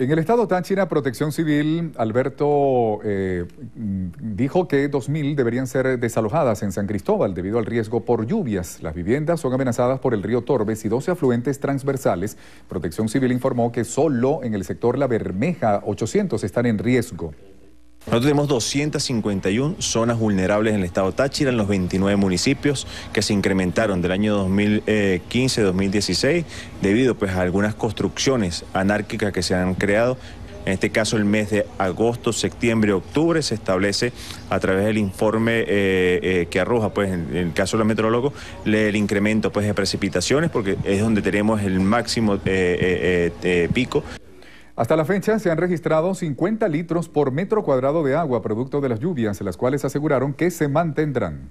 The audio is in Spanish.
En el estado Táchira, Protección Civil, Alberto eh, mm, dijo que 2.000 deberían ser desalojadas en San Cristóbal debido al riesgo por lluvias. Las viviendas son amenazadas por el río Torbes y 12 afluentes transversales. Protección Civil informó que solo en el sector La Bermeja 800 están en riesgo. Nosotros tenemos 251 zonas vulnerables en el estado Táchira, en los 29 municipios que se incrementaron del año 2015-2016 debido pues, a algunas construcciones anárquicas que se han creado en este caso, el mes de agosto, septiembre, octubre se establece a través del informe eh, eh, que arroja, pues, en, el caso de los meteorólogos, el incremento pues, de precipitaciones, porque es donde tenemos el máximo eh, pico. Hasta la fecha se han registrado 50 litros por metro cuadrado de agua producto de las lluvias, las cuales aseguraron que se mantendrán.